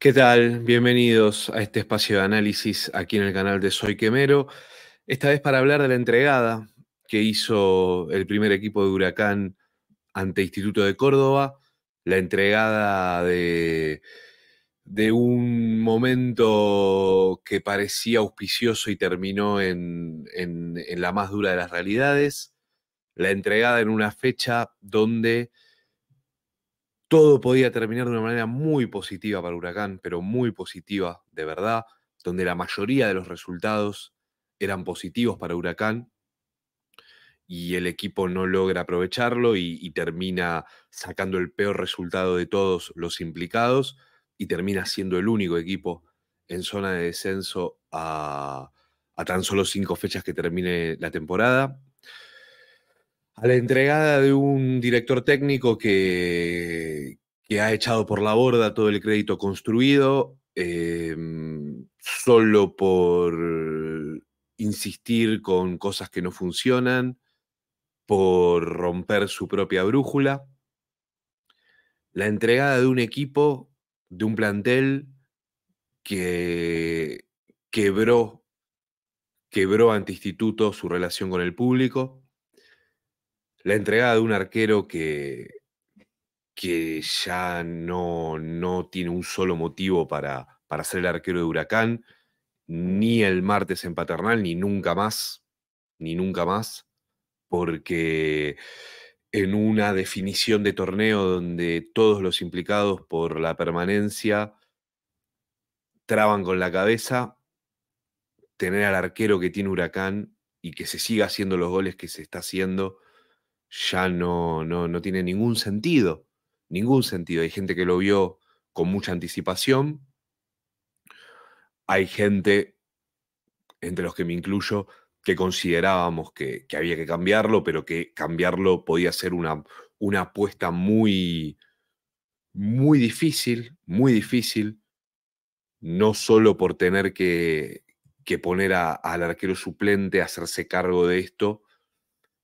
¿Qué tal? Bienvenidos a este espacio de análisis aquí en el canal de Soy Quemero. Esta vez para hablar de la entregada que hizo el primer equipo de Huracán ante Instituto de Córdoba, la entregada de, un momento que parecía auspicioso y terminó en la más dura de las realidades, la entregada en una fecha donde todo podía terminar de una manera muy positiva para Huracán, pero muy positiva, de verdad, donde la mayoría de los resultados eran positivos para Huracán y el equipo no logra aprovecharlo y, termina sacando el peor resultado de todos los implicados y termina siendo el único equipo en zona de descenso a tan solo cinco fechas que termine la temporada a la entregada de un director técnico que, que ha echado por la borda todo el crédito construido em, solo por insistir con cosas que no funcionan, por romper su propia brújula. La entregada de un equipo, de un plantel que quebró, quebró ante instituto su relación con el público la entregada de un arquero que, que ya no, tiene un solo motivo para, para ser el arquero de Huracán, ni el martes en Paternal, ni nunca más, ni nunca más, porque en una definición de torneo donde todos los implicados por la permanencia traban con la cabeza, tener al arquero que tiene Huracán y que se siga haciendo los goles que se está haciendo ya no, tiene ningún sentido, ningún sentido. Hay gente que lo vio con mucha anticipación, hay gente, entre los que me incluyo, que considerábamos que, había que cambiarlo, pero que cambiarlo podía ser una, apuesta muy, muy difícil, muy difícil, no solo por tener que, que poner al arquero suplente a hacerse cargo de esto,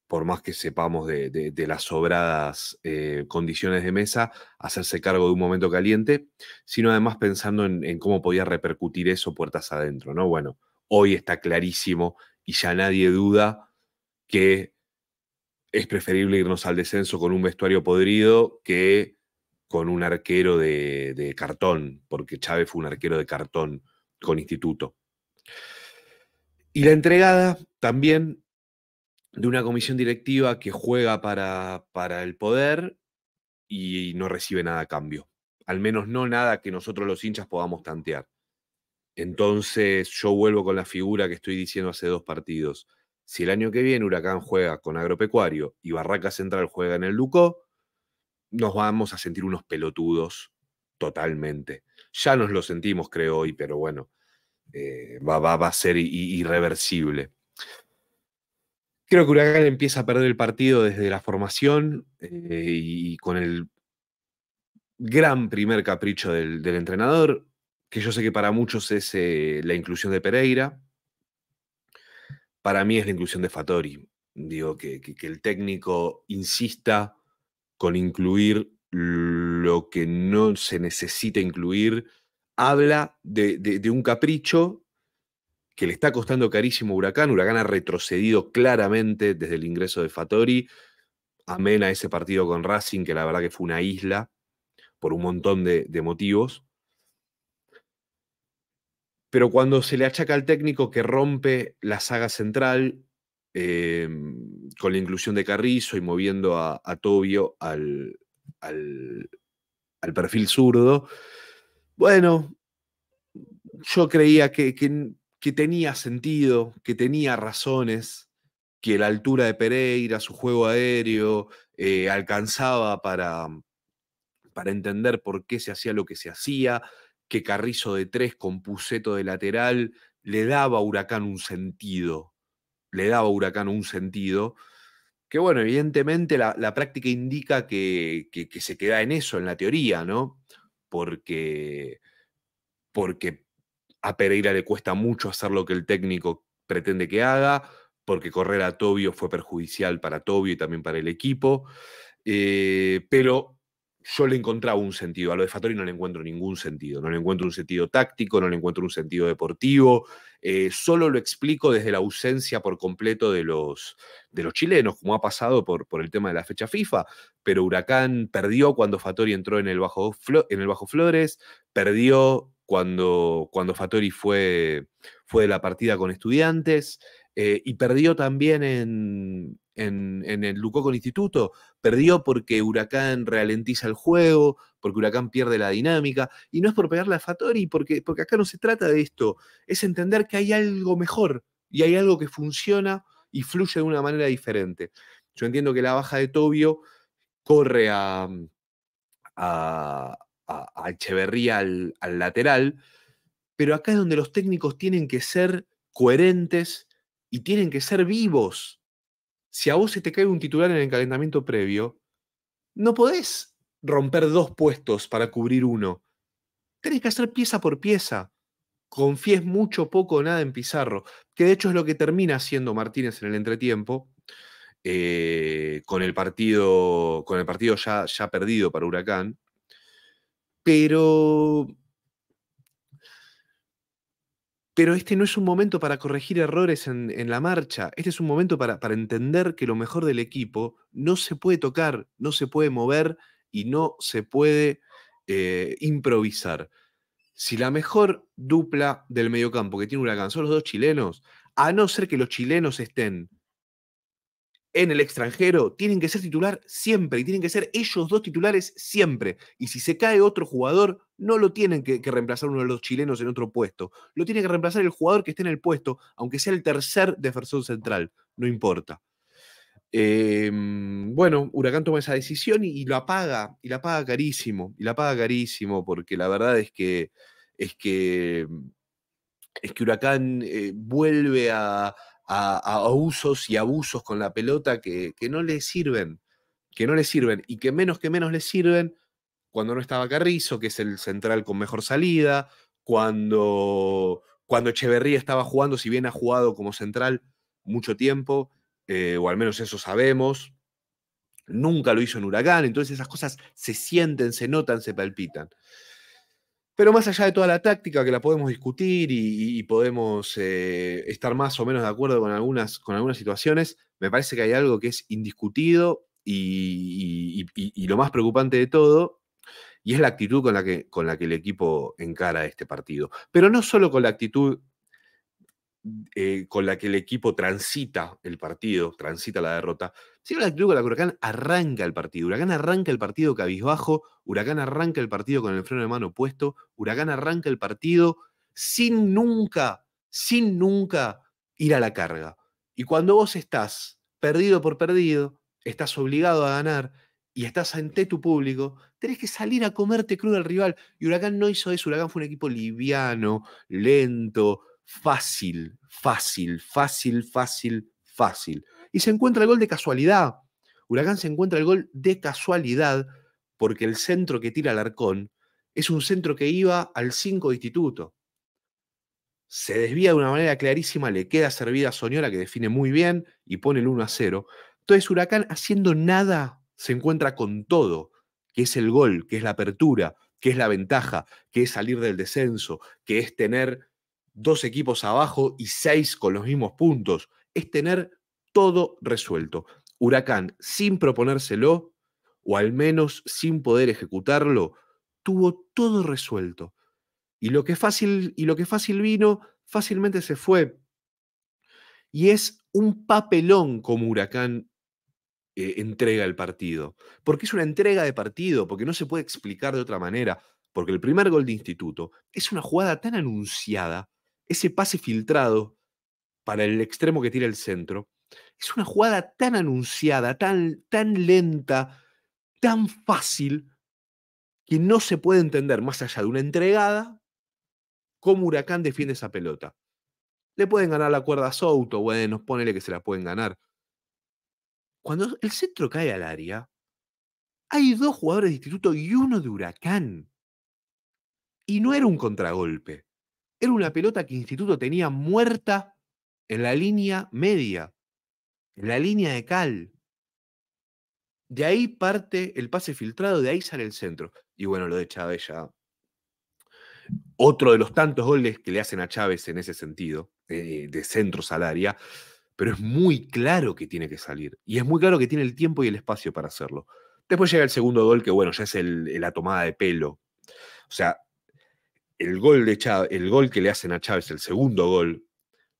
por más que sepamos de, las sobradas eh, condiciones de mesa, hacerse cargo de un momento caliente, sino además pensando en, cómo podía repercutir eso puertas adentro, ¿no? Bueno, hoy está clarísimo y ya nadie duda que es preferible irnos al descenso con un vestuario podrido que con un arquero de cartón, porque Chávez fue un arquero de cartón con instituto. Y la entregada también de una comisión directiva que juega para, para el poder y, no recibe nada a cambio. Al menos no nada que nosotros los hinchas podamos tantear. Entonces yo vuelvo con la figura que estoy diciendo hace dos partidos. Si el año que viene Huracán juega con Agropecuario y Barraca Central juega en el Lucó, nos vamos a sentir unos pelotudos totalmente. Ya nos lo sentimos, creo hoy, pero bueno, eh, va, va a ser irreversible. Creo que Uragán empieza a perder el partido desde la formación eh, y con el gran primer capricho del, entrenador, que yo sé que para muchos es eh, la inclusión de Pereira, para mí es la inclusión de Fatori. Digo, que, el técnico insista con incluir lo que no se necesita incluir, habla de un capricho que le está costando carísimo Huracán. Huracán ha retrocedido claramente desde el ingreso de Fatori. Amena ese partido con Racing, que la verdad que fue una isla por un montón de, motivos. Pero cuando se le achaca al técnico que rompe la saga central eh, con la inclusión de Carrizo y moviendo a, Tobio al, al, perfil zurdo, bueno, yo creía que, que que tenía sentido, que tenía razones, que la altura de Pereira, su juego aéreo, eh, alcanzaba para, mm, para entender por qué se hacía lo que se hacía, que Carrizo de tres con Puseto de lateral le daba a Huracán un sentido, le daba a Huracán un sentido, que bueno, evidentemente la, la práctica indica que, que, que, se queda en eso, en la teoría, ¿no? Porque, porque a Pereira le cuesta mucho hacer lo que el técnico pretende que haga, porque correr a Tobio fue perjudicial para Tobio y también para el equipo. Eh, pero yo le encontraba un sentido. A lo de Fatori no le encuentro ningún sentido. No le encuentro un sentido táctico, no le encuentro un sentido deportivo. Eh, solo lo explico desde la ausencia por completo de los, de los chilenos, como ha pasado por, por, el tema de la fecha FIFA. Pero Huracán perdió cuando Fatori entró en el bajo Flores, perdió cuando, cuando Fatori fue, fue de la partida con estudiantes eh, y perdió también en, el Luco con Instituto. Perdió porque Huracán ralentiza el juego, porque Huracán pierde la dinámica. Y no es por pegarle a Fatori, porque, porque acá no se trata de esto. Es entender que hay algo mejor y hay algo que funciona y fluye de una manera diferente. Yo entiendo que la baja de Tobio corre a, a, a, Echeverría al, lateral, pero acá es donde los técnicos tienen que ser coherentes y tienen que ser vivos. Si a vos se te cae un titular en el calentamiento previo, no podés romper dos puestos para cubrir uno. Tenés que hacer pieza por pieza. Confíes mucho, poco o nada en Pizarro, que de hecho es lo que termina haciendo Martínez en el entretiempo, eh, con, el partido, con el partido ya, ya perdido para Huracán, pero pero este no es un momento para corregir errores en, la marcha, este es un momento para, entender que lo mejor del equipo no se puede tocar, no se puede mover y no se puede eh, improvisar. Si la mejor dupla del mediocampo que tiene Huracán son los dos chilenos, a no ser que los chilenos estén en el extranjero tienen que ser titular siempre y tienen que ser ellos dos titulares siempre. Y si se cae otro jugador, no lo tienen que, reemplazar uno de los chilenos en otro puesto. Lo tiene que reemplazar el jugador que esté en el puesto, aunque sea el tercer defensor central, no importa. Em, bueno, Huracán toma esa decisión y, lo apaga y la paga carísimo, y la paga carísimo, porque la verdad es que es que es que Huracán eh, vuelve a, a, abusos y abusos con la pelota que, no le sirven, que no le sirven y que menos que menos le sirven cuando no estaba Carrizo, que es el central con mejor salida, cuando, cuando Echeverría estaba jugando, si bien ha jugado como central mucho tiempo, eh, o al menos eso sabemos, nunca lo hizo en Huracán, entonces esas cosas se sienten, se notan, se palpitan. Pero más allá de toda la táctica que la podemos discutir y, podemos eh, estar más o menos de acuerdo con algunas, con algunas situaciones, me parece que hay algo que es indiscutido y, lo más preocupante de todo, y es la actitud con la, que, con la que el equipo encara este partido. Pero no solo con la actitud eh, con la que el equipo transita el partido, transita la derrota, si la actitud con la que Huracán arranca el partido. Huracán arranca el partido cabizbajo, Huracán arranca el partido con el freno de mano puesto, Huracán arranca el partido sin nunca, sin nunca ir a la carga. Y cuando vos estás perdido por perdido, estás obligado a ganar y estás ante tu público, tenés que salir a comerte crudo al rival. Y Huracán no hizo eso, Huracán fue un equipo liviano, lento, fácil, fácil, fácil, fácil, fácil. Y se encuentra el gol de casualidad. Huracán se encuentra el gol de casualidad porque el centro que tira Alarcón es un centro que iba al 5 de instituto. Se desvía de una manera clarísima, le queda servida a Soñora que define muy bien y pone el 1 a 0. Entonces Huracán haciendo nada se encuentra con todo, que es el gol, que es la apertura, que es la ventaja, que es salir del descenso, que es tener dos equipos abajo y seis con los mismos puntos. Es tener todo resuelto. Huracán, sin proponérselo, o al menos sin poder ejecutarlo, tuvo todo resuelto. Y lo que fácil, y lo que fácil vino, fácilmente se fue. Y es un papelón como Huracán eh, entrega el partido. Porque es una entrega de partido, porque no se puede explicar de otra manera. Porque el primer gol de instituto es una jugada tan anunciada ese pase filtrado para el extremo que tira el centro, es una jugada tan anunciada, tan, tan lenta, tan fácil, que no se puede entender más allá de una entregada cómo Huracán defiende esa pelota. Le pueden ganar la cuerda a Souto, bueno, ponele que se la pueden ganar. Cuando el centro cae al área, hay dos jugadores de instituto y uno de Huracán. Y no era un contragolpe. Era una pelota que Instituto tenía muerta en la línea media, en la línea de cal. De ahí parte el pase filtrado, de ahí sale el centro. Y bueno, lo de Chávez ya. Otro de los tantos goles que le hacen a Chávez en ese sentido, eh, de centro salaria, pero es muy claro que tiene que salir. Y es muy claro que tiene el tiempo y el espacio para hacerlo. Después llega el segundo gol, que bueno, ya es la tomada de pelo. O sea, el gol, de el gol que le hacen a Chávez, el segundo gol,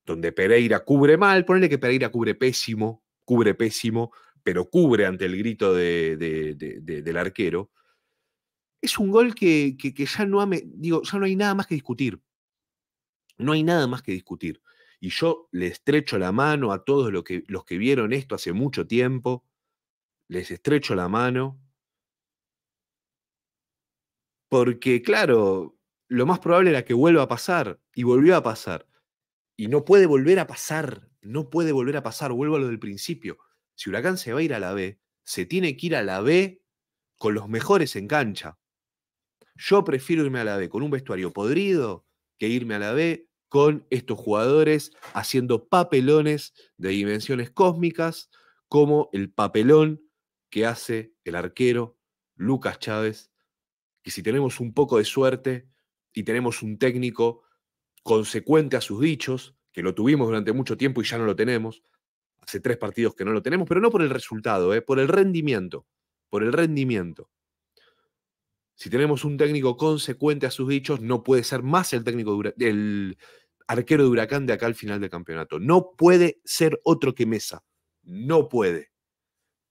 donde Pereira cubre mal, ponle que Pereira cubre pésimo, cubre pésimo, pero cubre ante el grito del arquero, es un gol que, ya, no digo, ya no hay nada más que discutir. No hay nada más que discutir. Y yo le estrecho la mano a todos los que, los que vieron esto hace mucho tiempo, les estrecho la mano, porque claro, lo más probable era que vuelva a pasar y volvió a pasar. Y no puede volver a pasar, no puede volver a pasar, vuelvo a lo del principio. Si Huracán se va a ir a la B, se tiene que ir a la B con los mejores en cancha. Yo prefiero irme a la B con un vestuario podrido que irme a la B con estos jugadores haciendo papelones de dimensiones cósmicas, como el papelón que hace el arquero Lucas Chávez, que si tenemos un poco de suerte, y tenemos un técnico consecuente a sus dichos, que lo tuvimos durante mucho tiempo y ya no lo tenemos, hace tres partidos que no lo tenemos, pero no por el resultado, ¿eh? por el rendimiento, por el rendimiento. Si tenemos un técnico consecuente a sus dichos, no puede ser más el técnico el arquero de Huracán de acá al final del campeonato. No puede ser otro que Mesa. No puede.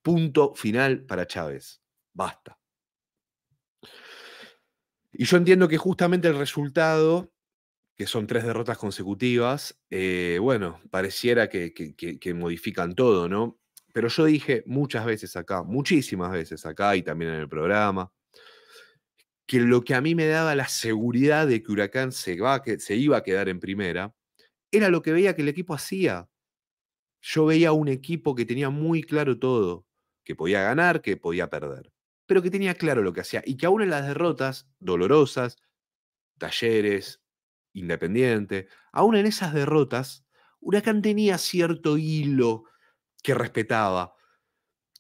Punto final para Chávez. Basta. Y yo entiendo que justamente el resultado, que son tres derrotas consecutivas, eh, bueno, pareciera que, que, modifican todo, ¿no? Pero yo dije muchas veces acá, muchísimas veces acá y también en el programa, que lo que a mí me daba la seguridad de que Huracán se, va, que se iba a quedar en primera, era lo que veía que el equipo hacía. Yo veía un equipo que tenía muy claro todo, que podía ganar, que podía perder pero que tenía claro lo que hacía y que aún en las derrotas dolorosas, talleres, independiente, aún en esas derrotas, Huracán tenía cierto hilo que respetaba,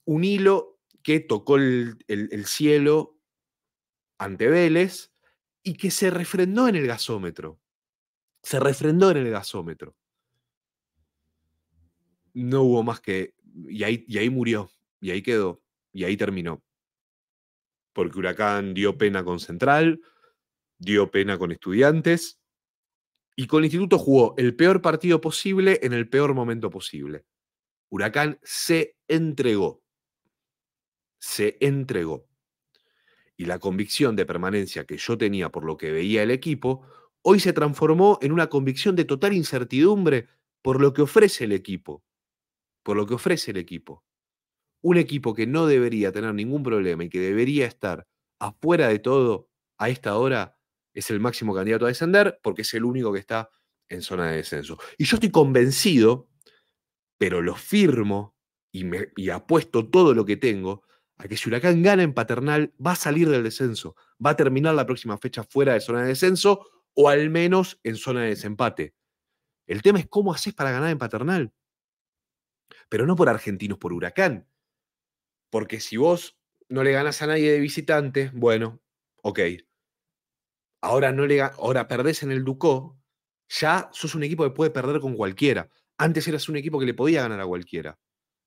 un hilo que tocó el, cielo ante Vélez y que se refrendó en el gasómetro, se refrendó en el gasómetro. No hubo más que... Y ahí, y ahí murió, y ahí quedó, y ahí terminó porque Huracán dio pena con Central, dio pena con Estudiantes, y con el Instituto jugó el peor partido posible en el peor momento posible. Huracán se entregó, se entregó. Y la convicción de permanencia que yo tenía por lo que veía el equipo, hoy se transformó en una convicción de total incertidumbre por lo que ofrece el equipo, por lo que ofrece el equipo un equipo que no debería tener ningún problema y que debería estar afuera de todo a esta hora es el máximo candidato a descender porque es el único que está en zona de descenso. Y yo estoy convencido, pero lo firmo y, me, apuesto todo lo que tengo a que si Huracán gana en Paternal va a salir del descenso, va a terminar la próxima fecha fuera de zona de descenso o al menos en zona de desempate. El tema es cómo haces para ganar en Paternal. Pero no por argentinos, por Huracán. Porque si vos no le ganas a nadie de visitante, bueno, ok. Ahora, no le, ahora perdés en el Ducó, ya sos un equipo que puede perder con cualquiera. Antes eras un equipo que le podía ganar a cualquiera,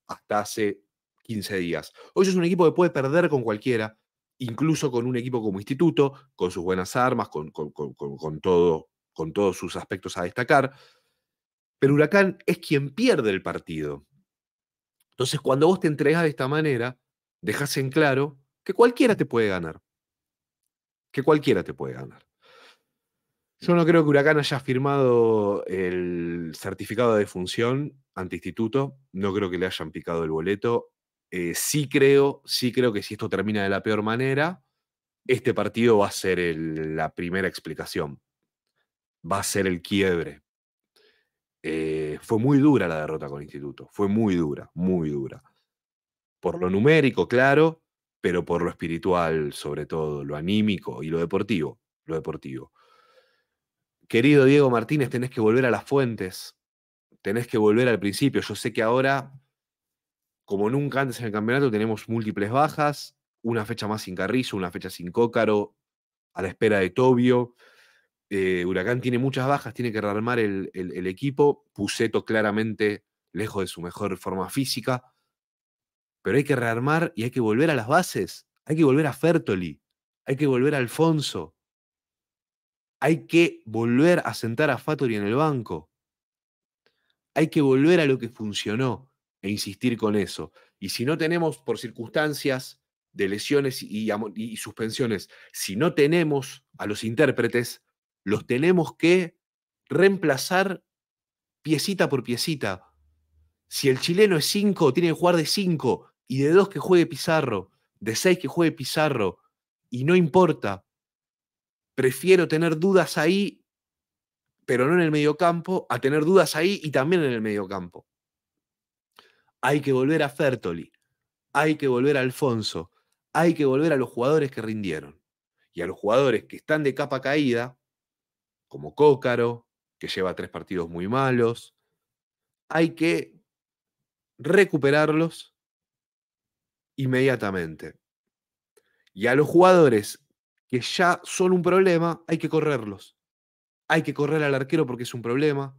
hasta hace 15 días. Hoy sos un equipo que puede perder con cualquiera, incluso con un equipo como instituto, con sus buenas armas, con, con, con todo, con todos sus aspectos a destacar. Pero Huracán es quien pierde el partido. Entonces, cuando vos te entregas de esta manera, dejas en claro que cualquiera te puede ganar. Que cualquiera te puede ganar. Yo no creo que Huracán haya firmado el certificado de función ante instituto, no creo que le hayan picado el boleto. Eh, sí creo, sí creo que si esto termina de la peor manera, este partido va a ser la primera explicación, va a ser el quiebre, eh, fue muy dura la derrota con Instituto, fue muy dura, muy dura. Por lo numérico, claro, pero por lo espiritual, sobre todo, lo anímico y lo deportivo, lo deportivo. Querido Diego Martínez, tenés que volver a las fuentes, tenés que volver al principio. Yo sé que ahora, como nunca antes en el campeonato, tenemos múltiples bajas, una fecha más sin Carrizo, una fecha sin Cócaro, a la espera de Tobio. Eh, Huracán tiene muchas bajas, tiene que rearmar el, equipo. Puseto claramente lejos de su mejor forma física. Pero hay que rearmar y hay que volver a las bases. Hay que volver a Fertoli. Hay que volver a Alfonso. Hay que volver a sentar a Fatori en el banco. Hay que volver a lo que funcionó e insistir con eso. Y si no tenemos, por circunstancias de lesiones y suspensiones, si no tenemos a los intérpretes, los tenemos que reemplazar piecita por piecita. Si el chileno es 5, tiene que jugar de 5 y de 2 que juegue Pizarro, de 6 que juegue Pizarro, y no importa. Prefiero tener dudas ahí, pero no en el mediocampo, a tener dudas ahí y también en el mediocampo. Hay que volver a Fertoli, hay que volver a Alfonso, hay que volver a los jugadores que rindieron. Y a los jugadores que están de capa caída, como Cócaro, que lleva tres partidos muy malos. Hay que recuperarlos inmediatamente. Y a los jugadores que ya son un problema, hay que correrlos. Hay que correr al arquero porque es un problema.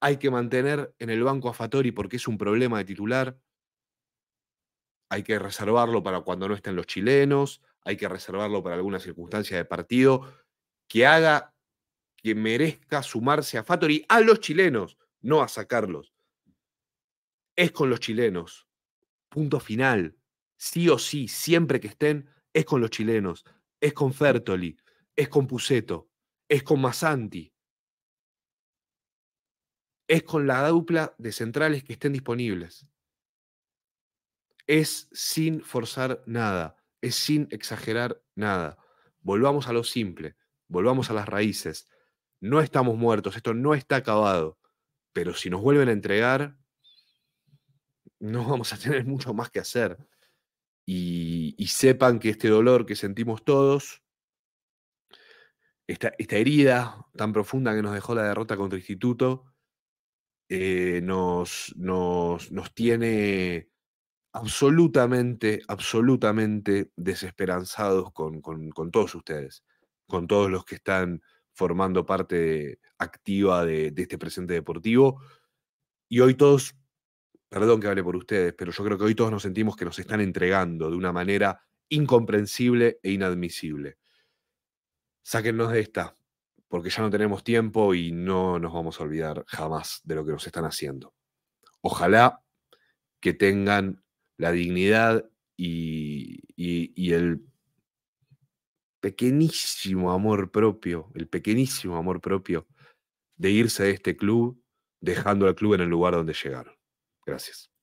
Hay que mantener en el banco a Fatori porque es un problema de titular. Hay que reservarlo para cuando no estén los chilenos. Hay que reservarlo para alguna circunstancia de partido que haga que merezca sumarse a Fattori a los chilenos, no a sacarlos. Es con los chilenos. Punto final. Sí o sí, siempre que estén, es con los chilenos. Es con Fertoli, es con Puceto es con Masanti. Es con la dupla de centrales que estén disponibles. Es sin forzar nada, es sin exagerar nada. Volvamos a lo simple, volvamos a las raíces no estamos muertos, esto no está acabado, pero si nos vuelven a entregar, no vamos a tener mucho más que hacer. Y, sepan que este dolor que sentimos todos, esta, esta, herida tan profunda que nos dejó la derrota contra el Instituto, eh, nos, nos, nos tiene absolutamente, absolutamente desesperanzados con, con, con, todos ustedes, con todos los que están formando parte activa de, este presente deportivo. Y hoy todos, perdón que hable por ustedes, pero yo creo que hoy todos nos sentimos que nos están entregando de una manera incomprensible e inadmisible. Sáquennos de esta, porque ya no tenemos tiempo y no nos vamos a olvidar jamás de lo que nos están haciendo. Ojalá que tengan la dignidad y, y el pequeñísimo amor propio, el pequeñísimo amor propio de irse a este club, dejando al club en el lugar donde llegaron. Gracias.